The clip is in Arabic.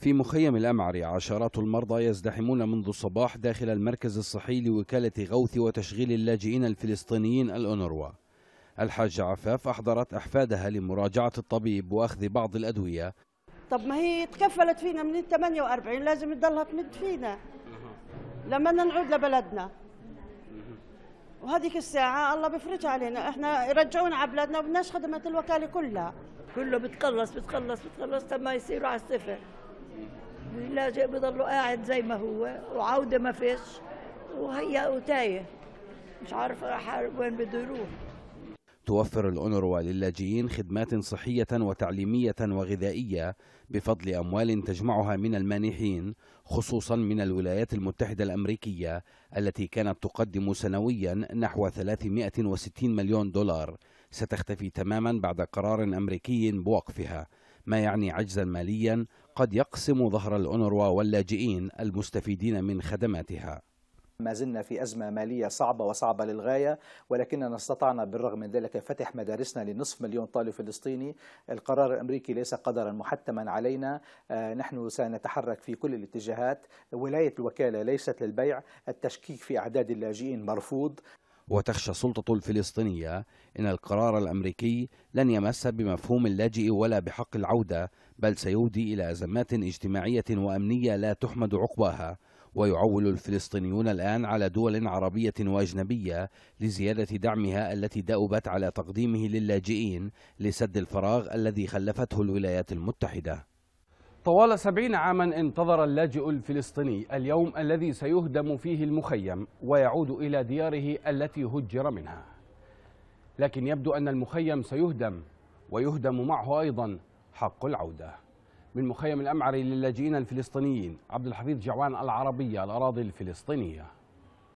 في مخيم الأمعري عشرات المرضى يزدحمون منذ الصباح داخل المركز الصحي لوكالة غوث وتشغيل اللاجئين الفلسطينيين الأونروا الحاجة عفاف أحضرت أحفادها لمراجعة الطبيب وأخذ بعض الأدوية طب ما هي تكفلت فينا من 48 لازم تضلها تمد فينا لما نعود لبلدنا وهذيك الساعة الله بفرج علينا احنا يرجعونا على بلادنا وبدناش خدمة الوكالة كلها كله بتخلص بتخلص بتخلص تما يصيروا على الصفر لاجئ شيء قاعد زي ما هو وعوده ما فيش وهيا وتايه مش عارفه وين بده يروح توفر الأونروا للاجئين خدمات صحية وتعليمية وغذائية بفضل أموال تجمعها من المانحين خصوصا من الولايات المتحدة الأمريكية التي كانت تقدم سنويا نحو 360 مليون دولار ستختفي تماما بعد قرار أمريكي بوقفها ما يعني عجزا ماليا قد يقسم ظهر الأونروا واللاجئين المستفيدين من خدماتها ما زلنا في أزمة مالية صعبة وصعبة للغاية ولكننا استطعنا بالرغم من ذلك فتح مدارسنا لنصف مليون طالب فلسطيني القرار الأمريكي ليس قدرا محتما علينا آه، نحن سنتحرك في كل الاتجاهات ولاية الوكالة ليست للبيع التشكيك في أعداد اللاجئين مرفوض وتخشى السلطة الفلسطينية أن القرار الأمريكي لن يمس بمفهوم اللاجئ ولا بحق العودة بل سيودي إلى أزمات اجتماعية وأمنية لا تحمد عقباها ويعول الفلسطينيون الآن على دول عربية وأجنبية لزيادة دعمها التي دأبت على تقديمه للاجئين لسد الفراغ الذي خلفته الولايات المتحدة طوال سبعين عاما انتظر اللاجئ الفلسطيني اليوم الذي سيهدم فيه المخيم ويعود إلى دياره التي هجر منها لكن يبدو أن المخيم سيهدم ويهدم معه أيضا حق العودة من مخيم الأمعري للاجئين الفلسطينيين عبد الحفيظ جعوان العربية الأراضي الفلسطينية